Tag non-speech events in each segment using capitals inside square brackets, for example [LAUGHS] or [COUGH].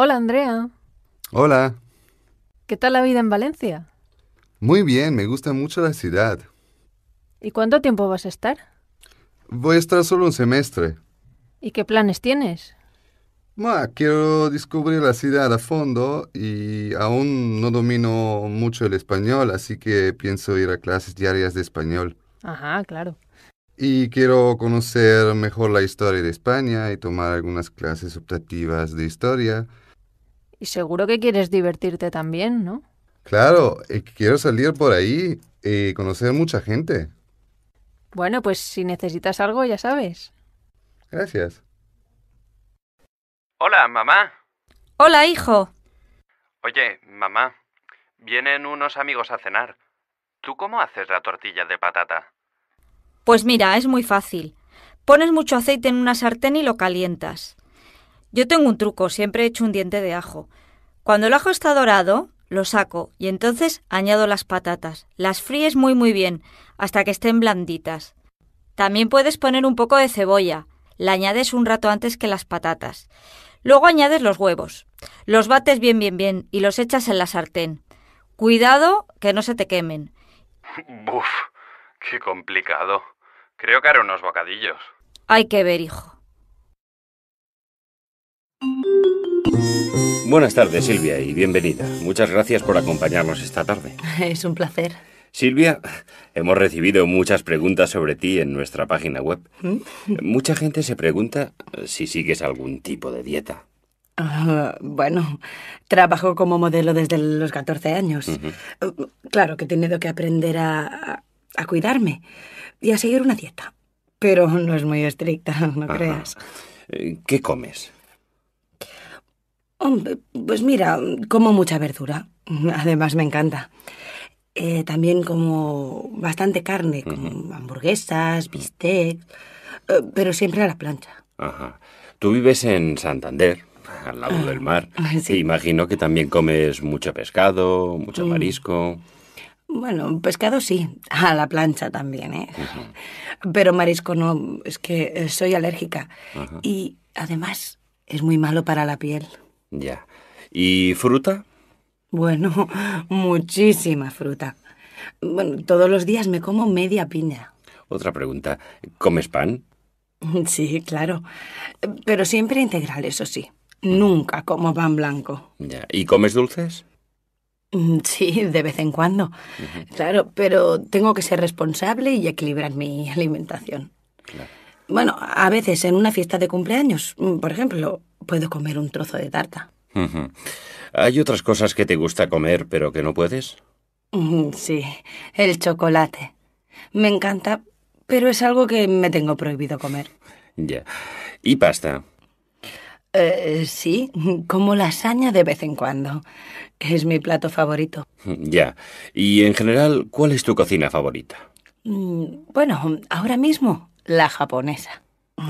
Hola, Andrea. Hola. ¿Qué tal la vida en Valencia? Muy bien, me gusta mucho la ciudad. ¿Y cuánto tiempo vas a estar? Voy a estar solo un semestre. ¿Y qué planes tienes? Bueno, quiero descubrir la ciudad a fondo y aún no domino mucho el español, así que pienso ir a clases diarias de español. Ajá, claro. Y quiero conocer mejor la historia de España y tomar algunas clases optativas de historia y seguro que quieres divertirte también, ¿no? Claro, quiero salir por ahí y eh, conocer mucha gente. Bueno, pues si necesitas algo, ya sabes. Gracias. Hola, mamá. Hola, hijo. Oye, mamá, vienen unos amigos a cenar. ¿Tú cómo haces la tortilla de patata? Pues mira, es muy fácil. Pones mucho aceite en una sartén y lo calientas. Yo tengo un truco, siempre he hecho un diente de ajo. Cuando el ajo está dorado, lo saco y entonces añado las patatas. Las fríes muy muy bien hasta que estén blanditas. También puedes poner un poco de cebolla. La añades un rato antes que las patatas. Luego añades los huevos. Los bates bien bien bien y los echas en la sartén. Cuidado que no se te quemen. Buf, qué complicado. Creo que haré unos bocadillos. Hay que ver, hijo. Buenas tardes, Silvia, y bienvenida. Muchas gracias por acompañarnos esta tarde. [LAUGHS] Es un placer. Silvia, hemos recibido muchas preguntas sobre ti en nuestra página web. ¿Mm? Mucha gente se pregunta si sigues algún tipo de dieta. Ah, bueno, trabajo como modelo desde los 14 años. Eh, claro que he tenido que aprender a, cuidarme y a seguir una dieta, pero no es muy estricta, [LAUGHS] no creas. Eh, ¿Qué comes? pues mira, como mucha verdura. [LAUGHS] Además me encanta. Eh, también como bastante carne, como hamburguesas, mm. bistec, eh, pero siempre a la plancha. Tú vives en Santander, al lado ah, del mar. Ah, imagino que también comes mucho pescado, mucho mm. marisco. Bueno, pescado sí, a la plancha también, ¿eh? [LAUGHS] Pero marisco no, es que eh, soy alérgica. Y además es muy malo para la piel. Ya. ¿Y fruta? Bueno, [LAUGHS] muchísima fruta. Bueno, todos los días me como media piña. Otra pregunta. ¿Comes pan? [LAUGHS] Sí, claro. Pero siempre integral, eso sí. Nunca como pan blanco. Ya. ¿Y comes dulces? Mm, sí, de vez en cuando. Claro, pero tengo que ser responsable y equilibrar mi [LAUGHS] alimentación. Bueno, a veces en una fiesta de cumpleaños, mm, por ejemplo, puedo comer un trozo de tarta. ¿Hay otras cosas que te gusta comer pero que no puedes? Mm, sí, el chocolate. Me encanta, pero es algo que me tengo prohibido comer. Ya. ¿Y pasta? Eh, sí, como lasaña de vez en cuando. Es mi plato favorito. Ya. ¿Y en general cuál es tu cocina favorita? Mm, bueno, ahora mismo la japonesa.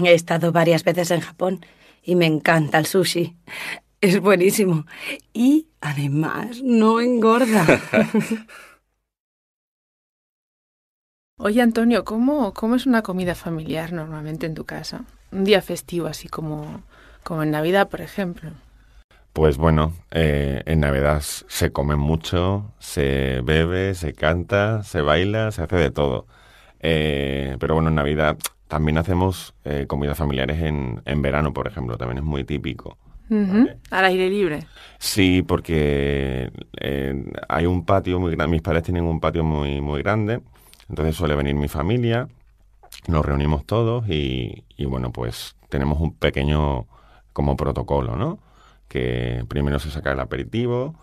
He estado varias veces en Japón y me encanta el sushi. Es buenísimo. Y además no engorda. [LAUGHS] Oye, Antonio, ¿cómo, ¿cómo es una comida familiar normalmente en tu casa? Un día festivo, así como, como en Navidad, por ejemplo. Pues bueno, eh, en Navidad se come mucho, se bebe, se canta, se baila, se hace de todo. Eh, pero bueno, en Navidad también hacemos eh, comidas familiares en, en, verano, por ejemplo, también es muy típico. Al aire libre. Sí, porque eh, hay un patio muy grande. Mis padres tienen un patio muy, muy grande. Entonces suele venir mi familia, nos reunimos todos y, y, bueno, pues tenemos un pequeño como protocolo, ¿no? Que primero se saca el aperitivo,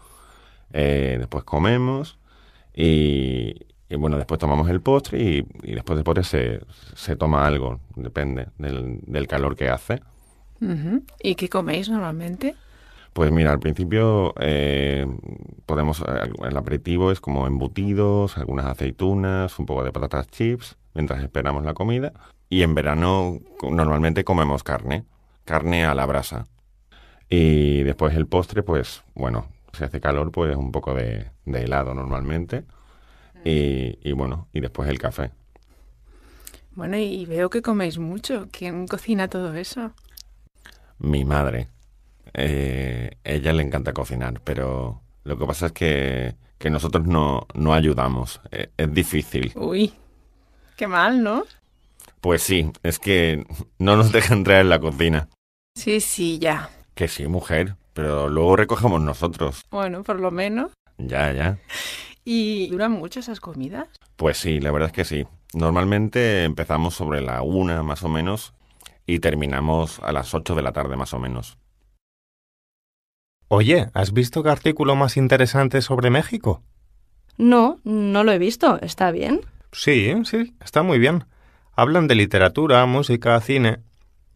eh, después comemos y, y bueno, después tomamos el postre y, y después del postre se, se, toma algo, depende del, calor que hace. ¿Y qué coméis normalmente? Pues mira, al principio eh, podemos, eh, el aperitivo es como embutidos, algunas aceitunas, un poco de patatas chips, mientras esperamos la comida. Y en verano normalmente comemos carne, carne a la brasa. Y después el postre, pues bueno, si hace calor, pues un poco de helado normalmente y, bueno, y después el café. Bueno, y veo que coméis mucho. ¿Quién cocina todo eso? Mi madre. Eh, ella le encanta cocinar, pero lo que pasa es que, que nosotros no, no ayudamos. E, es difícil. Uy, qué mal, ¿no? Pues sí, es que no nos deja entrar en la cocina. Sí, sí, ya. Que sí, mujer, pero luego recogemos nosotros. Bueno, por lo menos. Ya, ya. ¿Y duran mucho esas comidas? Pues sí, la verdad es que sí. Normalmente empezamos sobre la una más o menos y terminamos a las ocho de la tarde más o menos. Oye, ¿has visto qué artículo más interesante sobre México? No, no lo he visto. ¿Está bien? Sí, sí, está muy bien. Hablan de literatura, música, cine.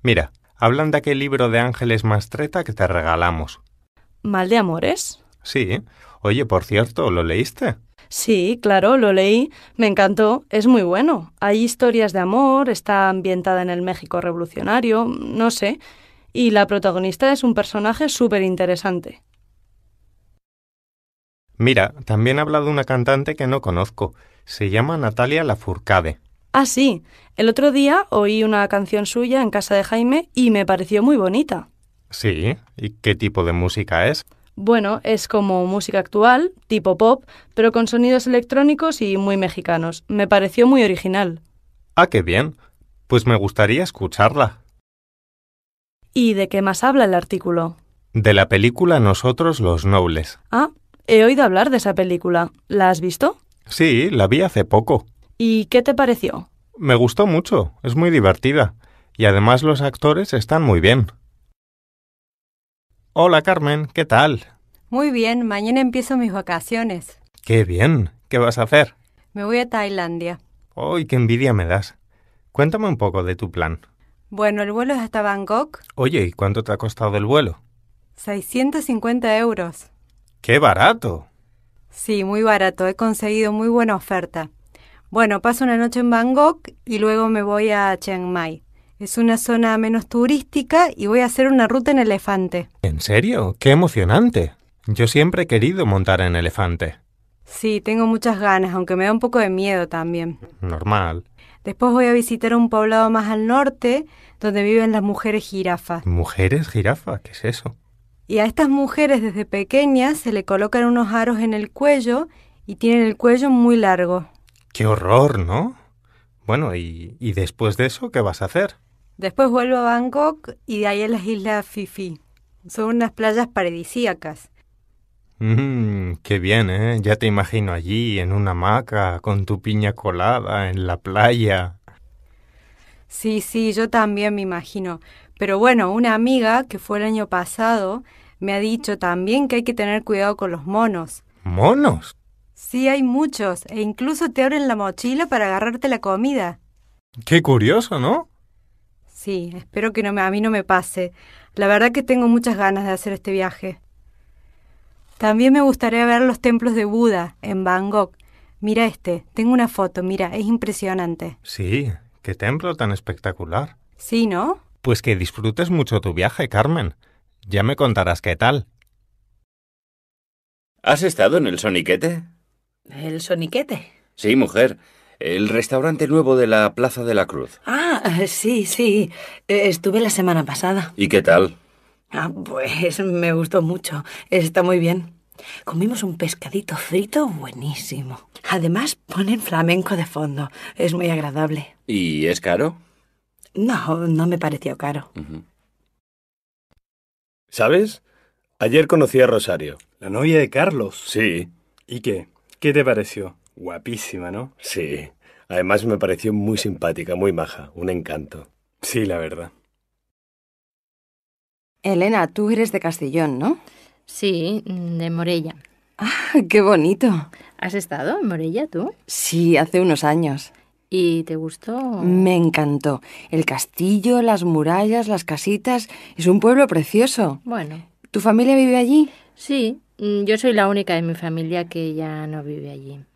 Mira, hablan de aquel libro de Ángeles Mastreta que te regalamos. ¿Mal de amores? Sí. Oye, por cierto, ¿lo leíste? Sí, claro, lo leí, me encantó, es muy bueno. Hay historias de amor, está ambientada en el México revolucionario, no sé, y la protagonista es un personaje súper interesante. Mira, también habla de una cantante que no conozco. Se llama Natalia Lafourcade. Ah, sí. El otro día oí una canción suya en casa de Jaime y me pareció muy bonita. Sí. ¿Y qué tipo de música es? Bueno, es como música actual, tipo pop, pero con sonidos electrónicos y muy mexicanos. Me pareció muy original. Ah, qué bien. Pues me gustaría escucharla. ¿Y de qué más habla el artículo? De la película Nosotros los Nobles. Ah, he oído hablar de esa película. ¿La has visto? Sí, la vi hace poco. ¿Y qué te pareció? Me gustó mucho, es muy divertida. Y además los actores están muy bien. Hola Carmen, ¿qué tal? Muy bien, mañana empiezo mis vacaciones. Qué bien, ¿qué vas a hacer? Me voy a Tailandia. ¡Ay, qué envidia me das! Cuéntame un poco de tu plan. Bueno, el vuelo es hasta Bangkok. Oye, ¿y cuánto te ha costado el vuelo? 650 euros. ¡Qué barato! Sí, muy barato. He conseguido muy buena oferta. Bueno, paso una noche en Bangkok y luego me voy a Chiang Mai. Es una zona menos turística y voy a hacer una ruta en elefante. ¿En serio? ¡Qué emocionante! Yo siempre he querido montar en elefante. Sí, tengo muchas ganas, aunque me da un poco de miedo también. Normal. Después voy a visitar un poblado más al norte donde viven las mujeres jirafas. ¿Mujeres jirafas? ¿Qué es eso? Y a estas mujeres desde pequeñas se le colocan unos aros en el cuello y tienen el cuello muy largo. ¡Qué horror, ¿no? Bueno, y, y después de eso, ¿qué vas a hacer? Después vuelvo a Bangkok y de ahí a las islas Fifi. Son unas playas paradisíacas. Mmm, qué bien, ¿eh? Ya te imagino allí, en una hamaca, con tu piña colada, en la playa. Sí, sí, yo también me imagino. Pero bueno, una amiga que fue el año pasado me ha dicho también que hay que tener cuidado con los monos. ¿Monos? Sí, hay muchos, e incluso te abren la mochila para agarrarte la comida. Qué curioso, ¿no? Sí, espero que no me, a mí no me pase. La verdad que tengo muchas ganas de hacer este viaje. También me gustaría ver los templos de Buda en Bangkok. Mira este, tengo una foto, mira, es impresionante. Sí, qué templo tan espectacular. Sí, ¿no? Pues que disfrutes mucho tu viaje, Carmen. Ya me contarás qué tal. ¿Has estado en el soniquete? ¿El soniquete? Sí, mujer. El restaurante nuevo de la Plaza de la Cruz. Ah, eh, sí, sí. E, estuve la semana pasada. ¿Y qué tal? Ah, pues me gustó mucho. Está muy bien. Comimos un pescadito frito buenísimo. Además, ponen flamenco de fondo. Es muy agradable. ¿Y es caro? No, no me pareció caro. ¿Sabes? Ayer conocí a Rosario. La novia de Carlos. Sí. ¿Y qué? ¿Qué te pareció? Guapísima, ¿no? Sí. Además me pareció muy simpática, muy maja, un encanto. Sí, la verdad. Elena, tú eres de Castellón, ¿no? Sí, de Morella. Ah, qué bonito. ¿Has estado en Morella tú? Sí, hace unos años. ¿Y te gustó? Me encantó. El castillo, las murallas, las casitas. Es un pueblo precioso. Bueno. ¿Tu familia vive allí? Sí, mm, yo soy la única de mi familia que ya no vive allí.